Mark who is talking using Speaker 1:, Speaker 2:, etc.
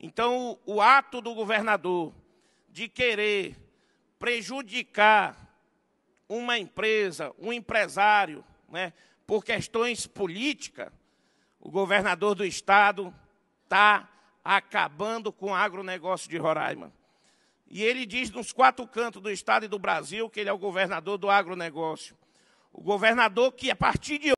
Speaker 1: Então, o, o ato do governador de querer prejudicar uma empresa, um empresário, né, por questões políticas, o governador do estado está acabando com o agronegócio de Roraima. E ele diz nos quatro cantos do estado e do Brasil que ele é o governador do agronegócio. O governador que, a partir de